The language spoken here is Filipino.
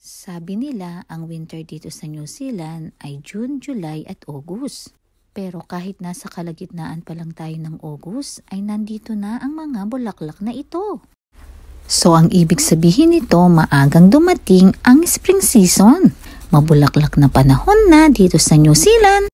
Sabi nila, ang winter dito sa New Zealand ay June, July at August. Pero kahit nasa kalagitnaan pa lang tayo ng August, ay nandito na ang mga bulaklak na ito. So ang ibig sabihin nito, maagang dumating ang spring season. Mabulaklak na panahon na dito sa New Zealand.